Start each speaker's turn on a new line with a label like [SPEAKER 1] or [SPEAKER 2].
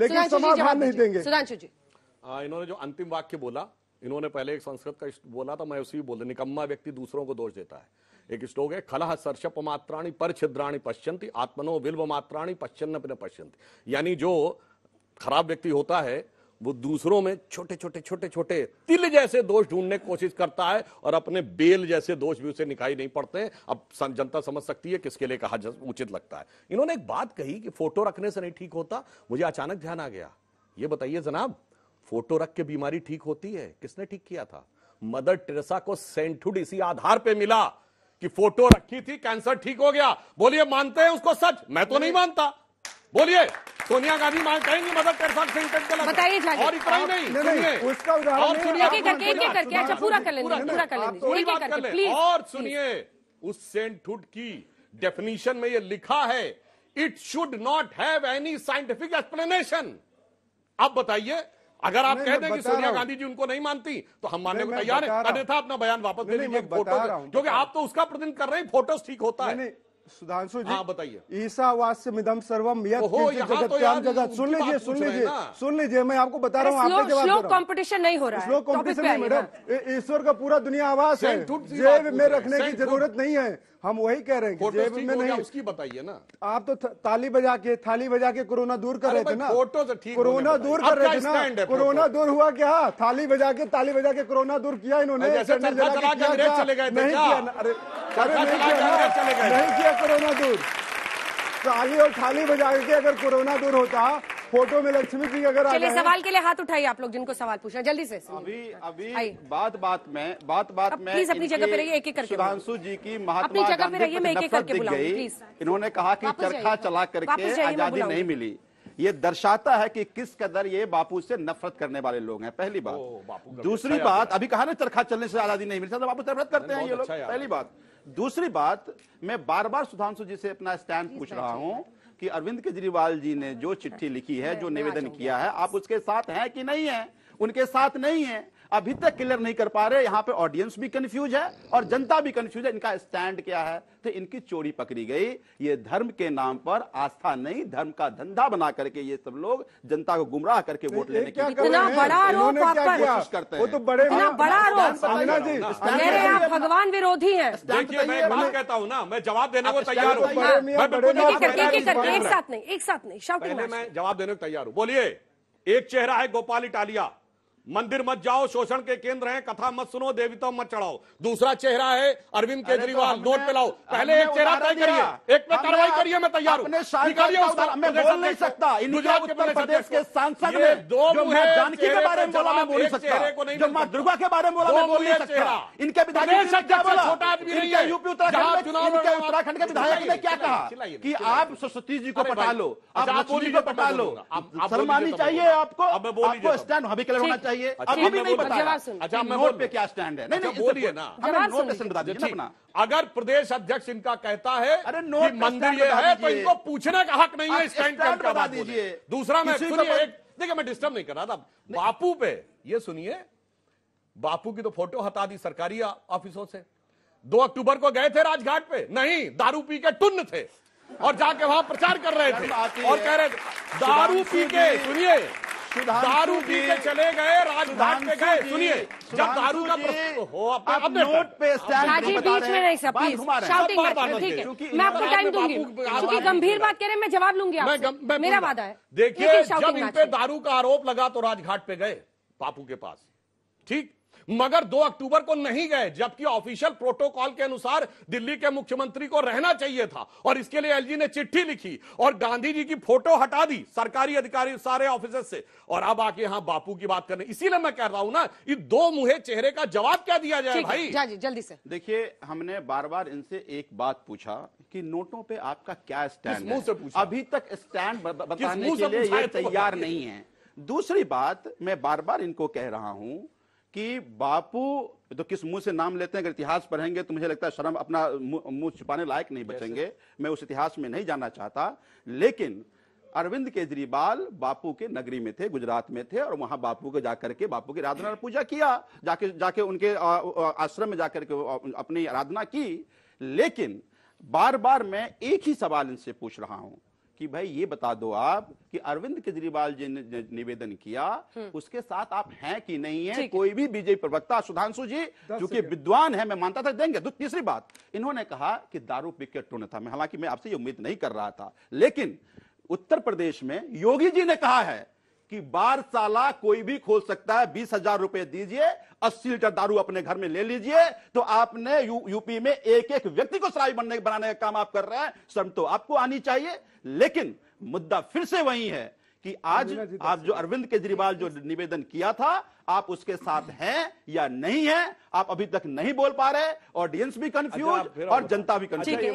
[SPEAKER 1] लेकिन समाधान नहीं देंगे सुधांशु जी हाँ, इन्होंने जो अंतिम वाक्य बोला इन्होंने पहले एक संस्कृत का बोला था मैं उसी बोल निकम्मा व्यक्ति दूसरों को दोष देता है एक श्लोक है खलह सर्षप मात्राणी पर छिद्राणी पश्यंती आत्मनो विल्व मात्राणी पश्चन्न पश्यंती यानी जो खराब व्यक्ति होता है वो दूसरों में छोटे छोटे छोटे छोटे तिल जैसे दोष ढूंढने की कोशिश करता है और अपने बेल जैसे दोष भी उसे निकाई नहीं पड़ते अब जनता समझ सकती है किसके लिए कहा उचित लगता है इन्होंने एक बात कही कि फोटो रखने से नहीं ठीक होता मुझे अचानक ध्यान आ गया ये बताइए जनाब फोटो रख के बीमारी ठीक होती है किसने ठीक किया था मदर टेरेसा को सेंटुड इसी आधार पर मिला कि फोटो रखी थी कैंसर ठीक हो गया बोलिए मानते हैं उसको सच मैं तो नहीं मानता बोलिए सोनिया गांधी मांग कहेंगी मदर टेरेसा से इंटेक्ट बताइए और इतना ही नहीं सुनिए उसका उदाहरण और एक करके एक करके अच्छा पूरा कर लेंगे पूरा कर लेंगे पूरी बात कर ले और सुनिए उस सेंटहुड की डेफिनेशन में ये लिखा है it should not have any scientific explanation आप बताइए अगर आप कह दें कि सोनिया गांधी जी उनको नहीं मानती तो हम मानने को तैयार है अन्यथा अपना बयान वापस ले लीजिए फोटो क्योंकि आप तो उसका प्रतिनिधि कर रहे हैं फोटोज ठीक होता है
[SPEAKER 2] सुधांशु जी हाँ बताइए ईसा वास्य मिदम सर्वम जगत तो जगत सुन लीजिए सुन लीजिए सुन लीजिए मैं आपको बता रहा हूँ आपके जवाब स्लो
[SPEAKER 1] कंपटीशन नहीं हो रहा है स्लो कंपटीशन नहीं
[SPEAKER 2] मैडम ईश्वर का पूरा दुनिया आवास है जेब में रखने की जरूरत नहीं है हम वही कह रहे हैं कि जेब में नहीं उसकी बताइए ना आप तो ताली बजा के थाली बजा के कोरोना दूर कर रहे थे ना फोटो तो ठीक कोरोना दूर कर रहे थे ना कोरोना दूर हुआ क्या थाली बजा के ताली बजा के कोरोना दूर किया इन्होंने नहीं किया अरे नहीं किया कोरोना दूर ताली तो और थाली बजा के अगर कोरोना दूर होता फोटो में लक्ष्मी जी अगर चलिए सवाल
[SPEAKER 1] के लिए हाथ उठाइए आप लोग जिनको सवाल पूछना जल्दी से अभी अभी
[SPEAKER 2] बात बात में बात बात में प्लीज अपनी जगह पे रहिए एक एक करके सुधांशु जी की महात्मा जगह पे रहिए मैं एक एक करके प्लीज इन्होंने कहा कि चरखा चला करके आजादी नहीं मिली ये दर्शाता है कि किस कदर ये बापू से नफरत करने वाले लोग हैं पहली बात दूसरी अच्छा बात अभी कहा ना चरखा चलने से आजादी नहीं मिली तो बापू से नफरत करते हैं ये अच्छा लोग पहली बात दूसरी बात मैं बार बार सुधांशु जी से अपना स्टैंड पूछ रहा हूँ कि अरविंद केजरीवाल जी ने जो चिट्ठी लिखी है जो निवेदन किया है आप उसके साथ हैं कि नहीं है उनके साथ नहीं है अभी तक क्लियर नहीं कर पा रहे यहां पे ऑडियंस भी कंफ्यूज है और जनता भी कंफ्यूज है इनका स्टैंड क्या है तो इनकी चोरी पकड़ी गई ये धर्म के नाम पर आस्था नहीं धर्म का धंधा बना करके ये सब लोग जनता को गुमराह करके वोट लेने की कोशिश करते हैं तो बड़े बड़ा आरोप
[SPEAKER 1] भगवान विरोधी है
[SPEAKER 2] देखिए मैं कहता ना मैं जवाब
[SPEAKER 1] देने को तैयार हूँ एक साथ नहीं एक साथ नहीं मैं जवाब देने को तैयार हूँ बोलिए एक चेहरा है गोपाल इटालिया मंदिर मत जाओ शोषण के केंद्र हैं कथा मत सुनो देवताओं मत चढ़ाओ दूसरा चेहरा है अरविंद तो केजरीवाल नोट पे लाओ पहले एक चेहरा तय करिए एक पे कार्रवाई करिए मैं
[SPEAKER 2] तैयार हूँ मैं बोल नहीं सकता गुजरात उत्तर प्रदेश के सांसद ने दो जानकी के बारे में बोला मैं बोल नहीं सकता जो माँ दुर्गा
[SPEAKER 1] के बारे में बोला मैं बोल नहीं सकता इनके विधायक यूपी उत्तराखंड इनके उत्तराखंड के विधायक ने क्या कहा कि आप
[SPEAKER 2] सरस्वती जी को तो पटा लो आप को पटा लो शर्मानी चाहिए आपको आपको स्टैंड अभी होना चाहिए बताइए अभी भी नहीं बताया अच्छा मैं नोट पे क्या स्टैंड है नहीं अच्छा, बोलिए ना हमें नोट स्टैंड बता दीजिए अपना
[SPEAKER 1] अगर प्रदेश अध्यक्ष इनका कहता है अरे नो मंदिर ये है तो इनको पूछने का हक नहीं है स्टैंड बता दीजिए दूसरा मैं सुनिए देखिए मैं डिस्टर्ब नहीं कर रहा था बापू पे ये सुनिए बापू की तो फोटो हटा दी सरकारी ऑफिसों से दो अक्टूबर को गए थे राजघाट पे नहीं दारू पी के टुन्न थे और जाके वहां प्रचार कर रहे थे और कह रहे थे दारू पी के सुनिए दारू पी के चले गए राजघाट पे गए सुनिए जब दारू का हो अपने नोट पे राजीव बीच में नहीं सब शाउटिंग ठीक है मैं आपको टाइम दूंगी क्योंकि गंभीर बात कह रहे मैं जवाब लूंगी मेरा वादा है देखिए जब इन पे दारू का आरोप लगा तो राजघाट पे गए बापू के पास ठीक मगर 2 अक्टूबर को नहीं गए जबकि ऑफिशियल प्रोटोकॉल के अनुसार दिल्ली के मुख्यमंत्री को रहना चाहिए था और इसके लिए एलजी ने चिट्ठी लिखी और गांधी जी की फोटो हटा दी सरकारी अधिकारी सारे ऑफिस से और अब आके यहां बापू की बात करने इसीलिए मैं कह रहा हूं ना ये दो मुहे चेहरे का
[SPEAKER 2] जवाब क्या दिया जाए भाई जल्दी से देखिए हमने बार बार इनसे एक बात पूछा कि नोटों पे आपका क्या स्टैंड है अभी तक स्टैंड बताने के लिए तो? तैयार नहीं है दूसरी बात मैं बार बार इनको कह रहा हूं कि बापू तो किस मुंह से नाम लेते हैं अगर इतिहास पढ़ेंगे तो मुझे लगता है शर्म अपना मुंह छुपाने लायक नहीं बचेंगे मैं उस इतिहास में नहीं जाना चाहता लेकिन अरविंद केजरीवाल बापू के नगरी में थे गुजरात में थे और वहां बापू को जाकर के बापू की आराधना और पूजा किया जाके जाके उनके आश्रम में जाकर के अपनी आराधना की लेकिन बार बार मैं एक ही सवाल इनसे पूछ रहा हूं कि भाई ये बता दो आप कि अरविंद केजरीवाल जी ने निवेदन किया हम्म। उसके साथ आप हैं कि नहीं है कोई भी बीजेपी प्रवक्ता सुधांशु जी जो कि विद्वान है मैं मानता था देंगे तो तीसरी बात इन्होंने कहा कि दारू पी के टूर्ण था हालांकि मैं आपसे ये उम्मीद नहीं कर रहा था लेकिन उत्तर प्रदेश में योगी जी ने कहा है कि बार साला कोई भी खोल सकता है बीस हजार रुपए दीजिए अस्सी लीटर दारू अपने घर में ले लीजिए तो आपने यू, यूपी में एक एक व्यक्ति को शराबी बनने बनाने का काम आप कर रहे हैं शर्म तो आपको आनी चाहिए लेकिन मुद्दा फिर से वही है कि आज आप जो अरविंद केजरीवाल जो निवेदन किया था आप उसके साथ हैं या नहीं हैं आप अभी तक नहीं बोल पा रहे ऑडियंस भी कंफ्यूज अच्छा, और जनता भी कंफ्यूज